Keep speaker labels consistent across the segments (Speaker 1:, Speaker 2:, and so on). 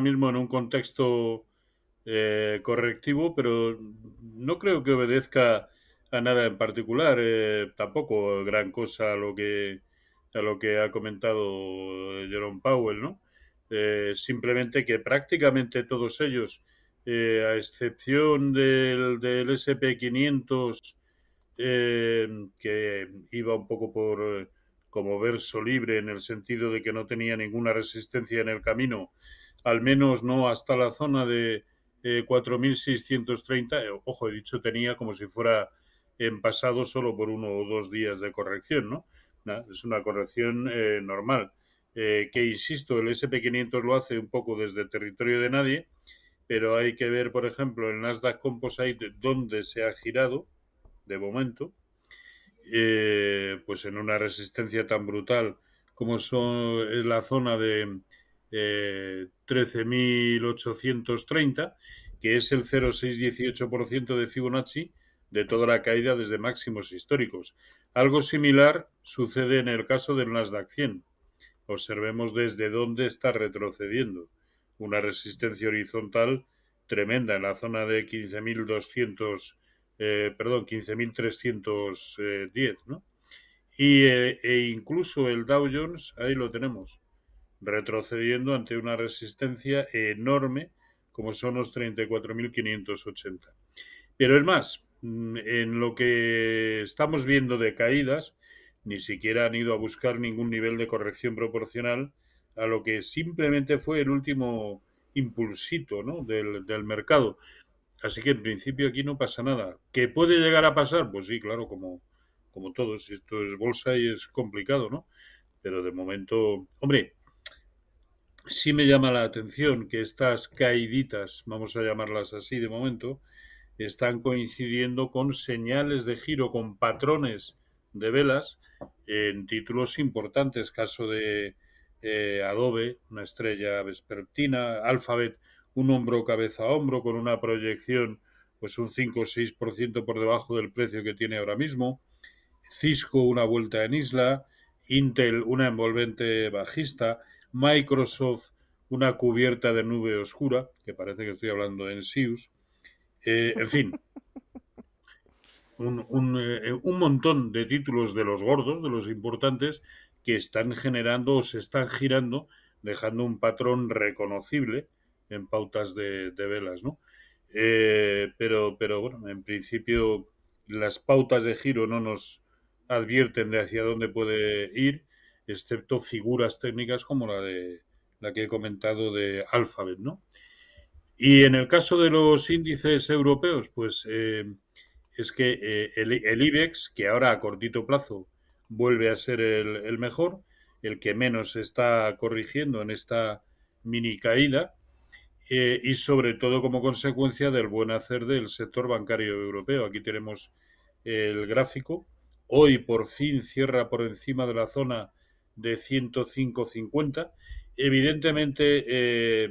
Speaker 1: mismo en un contexto eh, correctivo, pero no creo que obedezca a nada en particular, eh, tampoco gran cosa a lo que lo que ha comentado eh, Jerome Powell, ¿no? simplemente que prácticamente todos ellos, a excepción del, del SP500, que iba un poco por como verso libre en el sentido de que no tenía ninguna resistencia en el camino al menos no hasta la zona de 4.630. Eh, eh, ojo, he dicho tenía como si fuera en pasado solo por uno o dos días de corrección, ¿no? es una corrección eh, normal. que insisto, el SP500 lo hace un poco desde el territorio de nadie, pero hay que ver, por ejemplo, el Nasdaq Composite dónde se ha girado de momento, pues en una resistencia tan brutal como son, es la zona de 13.830, que es el 0,618% de Fibonacci de toda la caída desde máximos históricos. Algo similar sucede en el caso del Nasdaq 100. Observemos desde dónde está retrocediendo. Una resistencia horizontal tremenda en la zona de 15.200, eh, perdón, 15.310, ¿no? Y, eh, e incluso el Dow Jones, ahí lo tenemos, retrocediendo ante una resistencia enorme como son los 34.580. Pero es más, mm, en lo que estamos viendo de caídas, ni siquiera han ido a buscar ningún nivel de corrección proporcional a lo que simplemente fue el último impulsito del, del, mercado. Así que en principio aquí no pasa nada. ¿Qué puede llegar a pasar? Pues sí, claro, como, como todos. Esto es bolsa y es complicado, ¿no? Pero de momento, hombre, sí me llama la atención que estas caíditas, vamos a llamarlas así de momento, están coincidiendo con señales de giro, con patrones de velas en títulos importantes, caso de eh, Adobe, una estrella vespertina, Alphabet, un hombro cabeza a hombro con una proyección pues un 5 o 6% por debajo del precio que tiene ahora mismo, Cisco una vuelta en isla, Intel una envolvente bajista, Microsoft una cubierta de nube oscura, que parece que estoy hablando en SIUS. Eh, en fin, eh, un, montón de títulos de los gordos, de los importantes, que están generando o se están girando, dejando un patrón reconocible en pautas de, velas, ¿no? Eh, pero, pero bueno, en principio las pautas de giro no nos advierten de hacia dónde puede ir excepto figuras técnicas como la de la que he comentado de Alphabet, ¿no? Y en el caso de los índices europeos, pues eh, es que eh, el, IBEX, que ahora a cortito plazo vuelve a ser el, mejor, el que menos se está corrigiendo en esta mini caída, eh, y sobre todo como consecuencia del buen hacer del sector bancario europeo. Aquí tenemos el gráfico. Hoy por fin cierra por encima de la zona de 105.50. Evidentemente, eh,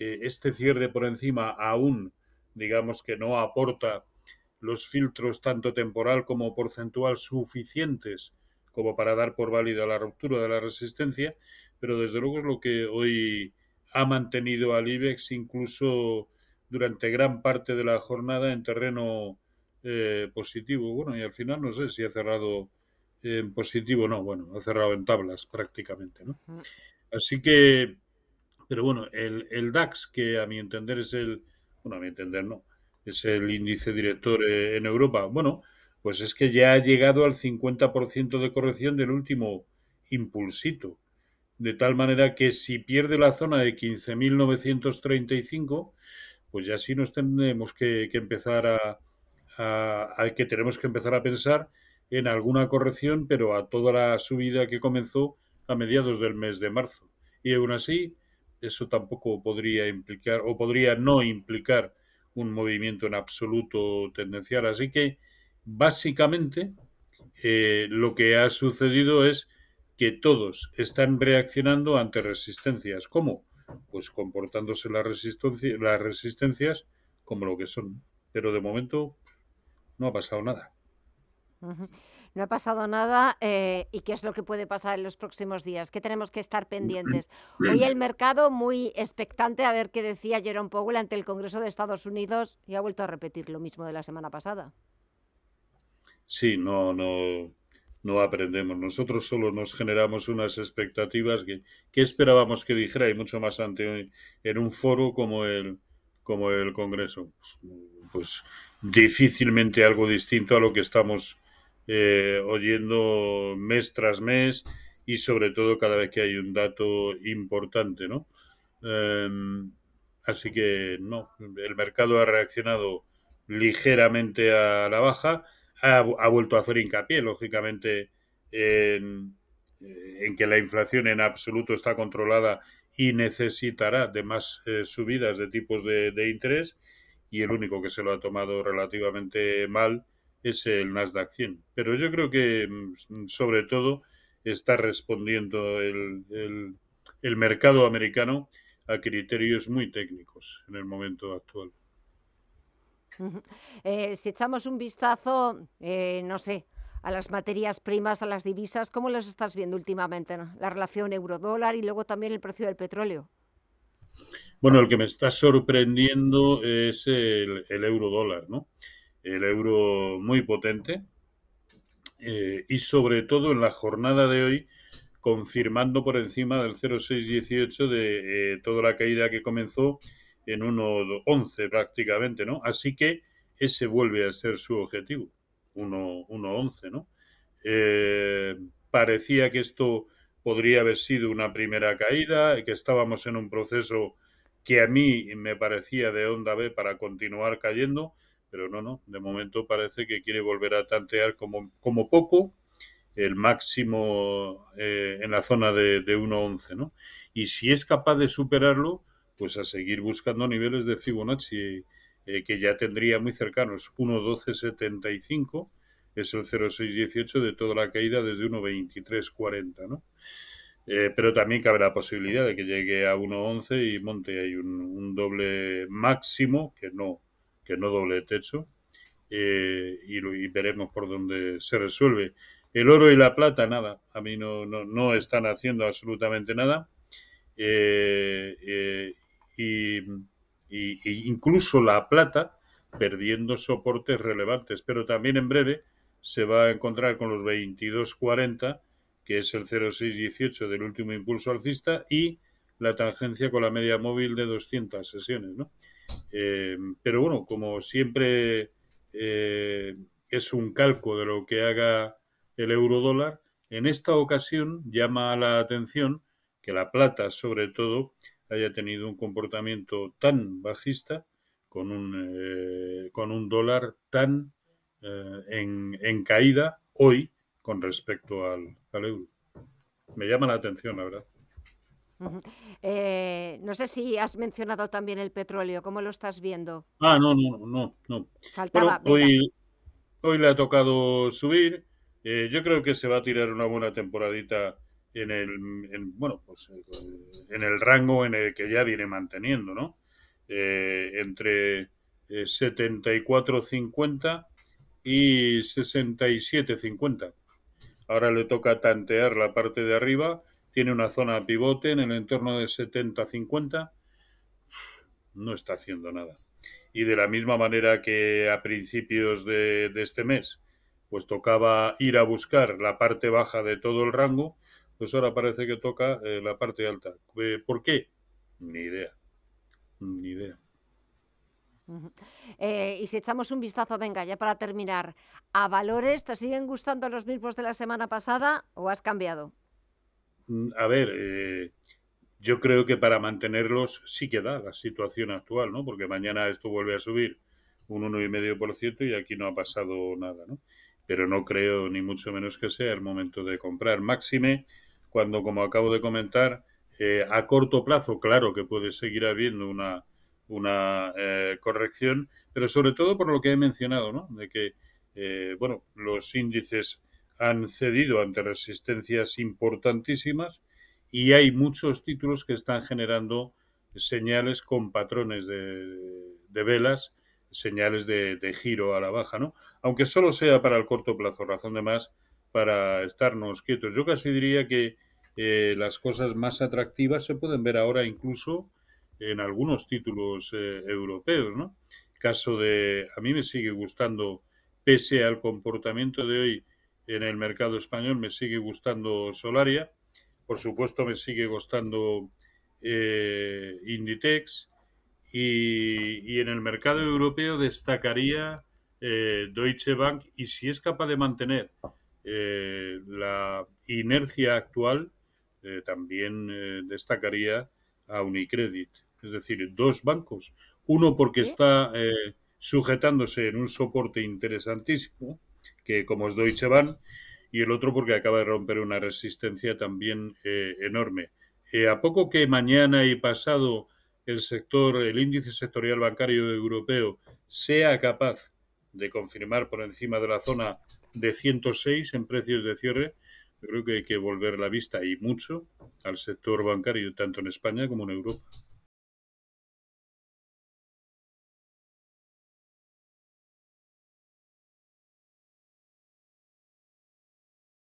Speaker 1: eh, este cierre por encima aún, digamos que no aporta los filtros tanto temporal como porcentual suficientes como para dar por válida la ruptura de la resistencia, pero desde luego es lo que hoy ha mantenido al IBEX incluso durante gran parte de la jornada en terreno eh, positivo. Bueno, y al final no sé si ha cerrado en positivo no, bueno, ha cerrado en tablas prácticamente, ¿no? Así que, pero bueno, el, DAX, que a mi entender es el, bueno, a mi entender no, es el índice director eh, en Europa, bueno, pues es que ya ha llegado al 50% de corrección del último impulsito. De tal manera que si pierde la zona de 15.935, pues ya sí nos tenemos que, empezar a, que tenemos que empezar a pensar en alguna corrección, pero a toda la subida que comenzó a mediados del mes de marzo. Y aún así, eso tampoco podría implicar o podría no implicar un movimiento en absoluto tendencial. Así que, básicamente, eh, lo que ha sucedido es que todos están reaccionando ante resistencias. ¿Cómo? Pues comportándose las resistencias como lo que son. Pero de momento no ha pasado nada.
Speaker 2: No ha pasado nada eh, y qué es lo que puede pasar en los próximos días, ¿Qué tenemos que estar pendientes. Hoy el mercado muy expectante a ver qué decía Jerome Powell ante el Congreso de Estados Unidos y ha vuelto a repetir lo mismo de la semana pasada.
Speaker 1: Sí, no, no, no aprendemos. Nosotros solo nos generamos unas expectativas que, esperábamos que dijera y mucho más ante en un foro como el, como el Congreso. pues, pues difícilmente algo distinto a lo que estamos eh, oyendo mes tras mes y sobre todo cada vez que hay un dato importante, ¿no? Em, así que no, el mercado ha reaccionado ligeramente a la baja, ha, vuelto a hacer hincapié, lógicamente, en, que la inflación en absoluto está controlada y necesitará de más eh, subidas de tipos de interés y el único que se lo ha tomado relativamente mal es el Nasdaq 100. Pero yo creo que mm, sobre todo está respondiendo el, el, mercado americano a criterios muy técnicos en el momento actual.
Speaker 2: Eh, si echamos un vistazo, eh, no sé, a las materias primas, a las divisas, ¿cómo las estás viendo últimamente? La relación euro-dólar y luego también el precio del petróleo.
Speaker 1: Bueno, el que me está sorprendiendo es el, el euro-dólar, ¿no? el euro muy potente eh, y sobre todo en la jornada de hoy confirmando por encima del 0,618 de eh, toda la caída que comenzó en 1,11 prácticamente, ¿no? Así que ese vuelve a ser su objetivo, 1,11, ¿no? Eh, parecía que esto podría haber sido una primera caída, que estábamos en un proceso que a mí me parecía de onda B para continuar cayendo, pero no, no, de momento parece que quiere volver a tantear como, como poco el máximo eh, en la zona de, 1.11, ¿no? Y si es capaz de superarlo, pues a seguir buscando niveles de Fibonacci eh, que ya tendría muy cercanos 1.1275, es el 0.618 de toda la caída desde 1.2340, ¿no? Eh, pero también cabe la posibilidad de que llegue a 1.11 y monte hay un doble máximo que no que no doble techo, eh, y, veremos por dónde se resuelve. El oro y la plata, nada, a mí no, no, están haciendo absolutamente nada. Eh, eh, y, incluso la plata perdiendo soportes relevantes, pero también en breve se va a encontrar con los 22.40, que es el 0.618 del último impulso alcista, y la tangencia con la media móvil de 200 sesiones. ¿no? Eh, pero bueno, como siempre eh, es un calco de lo que haga el euro eurodólar, en esta ocasión llama la atención que la plata, sobre todo, haya tenido un comportamiento tan bajista con un, eh, con un dólar tan en, caída hoy con respecto al, al euro. Me llama la atención, la verdad.
Speaker 2: Eh, no sé si has mencionado también el petróleo, ¿cómo lo estás viendo?
Speaker 1: Ah, no, no, no, hoy, le ha tocado subir. Eh, yo creo que se va a tirar una buena temporadita en el, en, pues, eh, en el rango en el que ya viene manteniendo, ¿no? entre 74.50 y 67.50. Ahora le toca tantear la parte de arriba tiene una zona pivote en el entorno de 70-50, no está haciendo nada. Y de la misma manera que a principios de, este mes, pues tocaba ir a buscar la parte baja de todo el rango, pues ahora parece que toca eh, la parte alta. Eh, ¿Por qué? Ni idea. Ni idea.
Speaker 2: Eh, y si echamos un vistazo, venga, ya para terminar, ¿a valores te siguen gustando los mismos de la semana pasada o has cambiado?
Speaker 1: Mm, a ver, eh, yo creo que para mantenerlos sí que da la situación actual, ¿no? Porque mañana esto vuelve a subir un 1,5% y aquí no ha pasado nada, ¿no? Pero no creo ni mucho menos que sea el momento de comprar. Máxime, cuando, como acabo de comentar, eh, a corto plazo, claro que puede seguir habiendo una, una eh, corrección, pero sobre todo por lo que he mencionado, ¿no? De que, bueno, los índices han cedido ante resistencias importantísimas y hay muchos títulos que están generando señales con patrones de, velas, señales de, giro a la baja, ¿no? Aunque solo sea para el corto plazo, razón de más para estarnos quietos. Yo casi diría que eh, las cosas más atractivas se pueden ver ahora incluso en algunos títulos eh, europeos, ¿no? Caso de, a mí me sigue gustando, pese al comportamiento de hoy, en el mercado español. Me sigue gustando Solaria, por supuesto me sigue gustando eh, Inditex y, en el mercado europeo destacaría eh, Deutsche Bank y si es capaz de mantener eh, la inercia actual, eh, también destacaría a Unicredit. Es decir, dos bancos. Uno porque está sujetándose en un soporte interesantísimo que como es Deutsche Bank y el otro porque acaba de romper una resistencia también eh, enorme. Eh, a poco que mañana y pasado el sector, el índice sectorial bancario europeo sea capaz de confirmar por encima de la zona de 106 en precios de cierre, creo que hay que volver la vista y mucho al sector bancario, tanto en España como en Europa.